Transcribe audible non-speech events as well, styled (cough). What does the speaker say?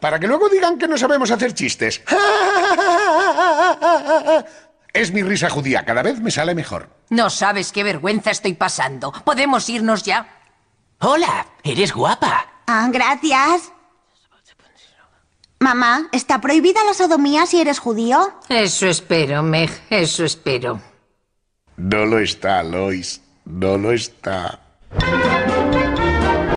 para que luego digan que no sabemos hacer chistes. (laughs) Es mi risa judía, cada vez me sale mejor. No sabes qué vergüenza estoy pasando. ¿Podemos irnos ya? Hola, eres guapa. Ah, gracias. Mamá, ¿está prohibida la sodomía si eres judío? Eso espero, Meg, eso espero. No lo está, Lois. No lo está.